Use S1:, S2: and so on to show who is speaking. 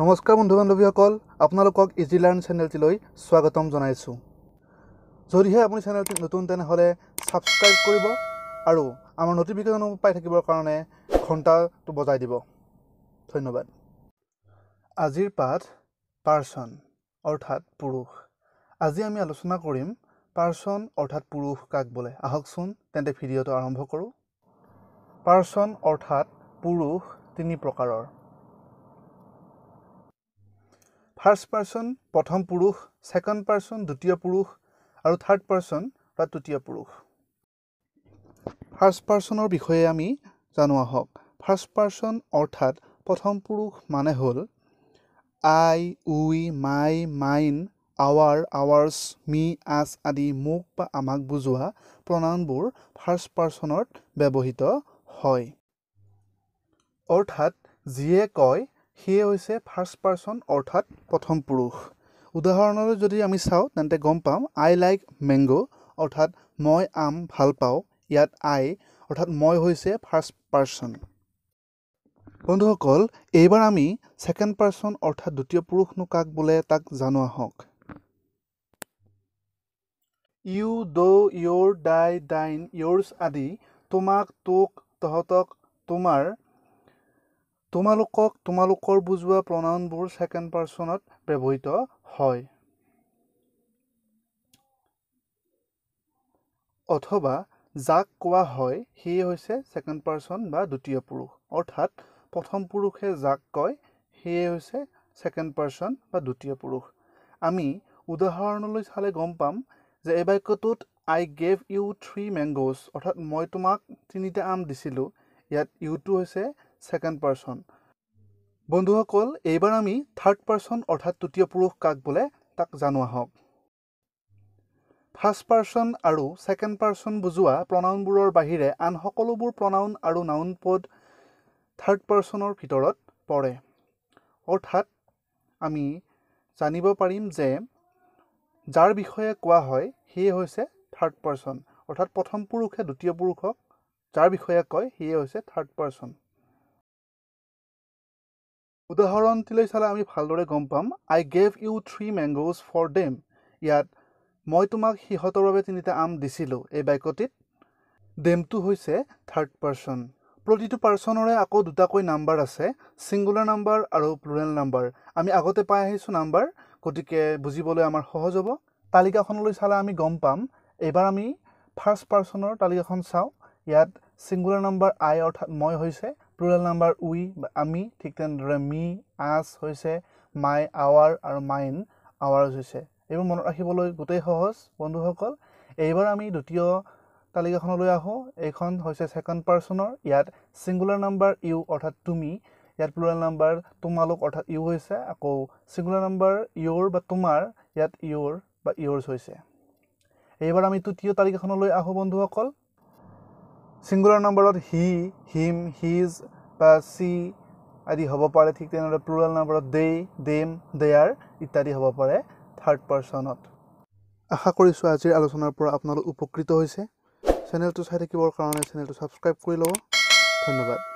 S1: নমস্কাৰ বন্ধু বান্ধৱীসকল আপোনালোকক ইজি লাৰ্ণ চেনেলটিলৈ স্বাগতম জনাইছোঁ যদিহে আপুনি চেনেলটি নতুন তেনেহ'লে ছাবস্ক্ৰাইব কৰিব আৰু আমাৰ নটিফিকেশ্যন পাই থাকিবৰ কাৰণে ঘণ্টাটো বজাই দিব ধন্যবাদ আজিৰ পাঠ পাৰ্চন অৰ্থাৎ পুৰুষ আজি আমি আলোচনা কৰিম পাৰ্চন অৰ্থাৎ পুৰুষ কাক বোলে আহকচোন তেন্তে ভিডিঅ'টো আৰম্ভ কৰোঁ পাৰ্চন অৰ্থাৎ পুৰুষ তিনি প্ৰকাৰৰ ফাৰ্ষ্ট পাৰ্চন প্ৰথম পুৰুষ ছেকেণ্ড পাৰ্চন দ্বিতীয় পুৰুষ আৰু থাৰ্ড পাৰ্চন বা তৃতীয় পুৰুষ ফাৰ্ষ্ট পাৰ্চনৰ বিষয়ে আমি জানো আহক ফাৰ্ষ্ট পাৰ্চন অৰ্থাৎ প্ৰথম পুৰুষ মানে হ'ল I we my mine our ours me us আদি মোক বা আমাক বুজোৱা প্ৰণাউনবোৰ ফাৰ্ষ্ট পাৰ্চনত ব্যৱহৃত হয় অৰ্থাৎ যিয়ে কয় সেয়ে হৈছে ফাৰ্ষ্ট পাৰ্চন অৰ্থাৎ প্ৰথম পুৰুষ উদাহৰণলৈ যদি আমি চাওঁ তেন্তে গম পাম আই লাইক মেংগ' অৰ্থাৎ মই আম ভাল পাওঁ ইয়াত আই অৰ্থাৎ মই হৈছে ফাৰ্ষ্ট পাৰ্চন বন্ধুসকল এইবাৰ আমি ছেকেণ্ড পাৰ্চন অৰ্থাৎ দ্বিতীয় পুৰুষনো কাক বোলে তাক জানো আহক ইউ দ' ইয়'ৰ ডাই ডাইন ইয়'ৰ্ছ আদি তোমাক তোক তহঁতক তোমাৰ তোমালোকক তোমালোকৰ বুজোৱা প্ৰণয়নবোৰ ছেকেণ্ড পাৰ্চনত ব্যৱহৃত হয় অথবা যাক কোৱা হয় সেয়ে হৈছে ছেকেণ্ড পাৰ্চন বা দ্বিতীয় পুৰুষ অৰ্থাৎ প্ৰথম পুৰুষে যাক কয় সেয়ে হৈছে ছেকেণ্ড পাৰ্চন বা দ্বিতীয় পুৰুষ আমি উদাহৰণলৈ চালে গম পাম যে এই বাক্যটোত I gave you three mangoes অৰ্থাৎ মই তোমাক তিনিটা আম দিছিলোঁ ইয়াত ইউটো হৈছে ছেকেণ্ড পাৰ্চন বন্ধুসকল এইবাৰ আমি থাৰ্ড পাৰ্চন অৰ্থাৎ তৃতীয় পুৰুষ কাক বোলে তাক জানো আহক ফাৰ্ষ্ট পাৰ্চন আৰু ছেকেণ্ড পাৰ্চন বুজোৱা প্ৰনাউনবোৰৰ বাহিৰে আন সকলোবোৰ প্ৰনাউন আৰু নাউন পদ থাৰ্ড পাৰ্চনৰ ভিতৰত পৰে অৰ্থাৎ আমি জানিব পাৰিম যে যাৰ বিষয়ে কোৱা হয় সেয়ে হৈছে থাৰ্ড পাৰ্চন অৰ্থাৎ প্ৰথম পুৰুষে দ্বিতীয় পুৰুষক যাৰ বিষয়ে কয় সেয়ে হৈছে থাৰ্ড পাৰ্চন উদাহৰণটিলৈ চালে আমি ভালদৰে গম পাম I gave you three mangoes for them ইয়াত মই তোমাক সিহঁতৰ বাবে তিনিটা আম দিছিলোঁ এই বাক্যটিত ডেমটো হৈছে থাৰ্ড পাৰ্চন প্ৰতিটো পাৰ্চনৰে আকৌ দুটাকৈ নাম্বাৰ আছে ছিংগুলাৰ নাম্বাৰ আৰু প্লুৰেল নাম্বাৰ আমি আগতে পাই আহিছোঁ নাম্বাৰ গতিকে বুজিবলৈ আমাৰ সহজ হ'ব তালিকাখনলৈ চালে আমি গম পাম এইবাৰ আমি ফাৰ্ষ্ট পাৰ্চনৰ তালিকাখন চাওঁ ইয়াত ছিংগুলাৰ নাম্বাৰ আই অৰ্থাৎ মই হৈছে প্লুৰেল নাম্বাৰ উই বা আমি ঠিক তেনেদৰে মি আজ হৈছে মাই আৱাৰ আৰু মাইন আৱাৰ হৈছে এইবোৰ মনত ৰাখিবলৈ গোটেই সহজ বন্ধুসকল এইবাৰ আমি দ্বিতীয় তালিকাখনলৈ আহোঁ এইখন হৈছে ছেকেণ্ড পাৰ্চনৰ ইয়াত ছিংগুলাৰ নাম্বাৰ ইউ অৰ্থাৎ তুমি ইয়াত প্লুৰেল নাম্বাৰ তোমালোক অৰ্থাৎ ইউ হৈছে আকৌ ছিংগুলাৰ নাম্বাৰ ইয়'ৰ বা তোমাৰ ইয়াত ইয়'ৰ বা ইয়'ৰ্ছ হৈছে এইবাৰ আমি তৃতীয় তালিকাখনলৈ আহোঁ বন্ধুসকল ছিংগুলাৰ নম্বৰত হি হিম হিজ বা চি আদি হ'ব পাৰে ঠিক তেনেদৰে প্লুৰেল নম্বৰত দে দেম দেয়াৰ ইত্যাদি হ'ব পাৰে থাৰ্ড পাৰ্চনত আশা কৰিছোঁ আজিৰ আলোচনাৰ পৰা আপোনালোক উপকৃত হৈছে চেনেলটো চাই থাকিবৰ কাৰণে চেনেলটো ছাবস্ক্ৰাইব কৰি ল'ব ধন্যবাদ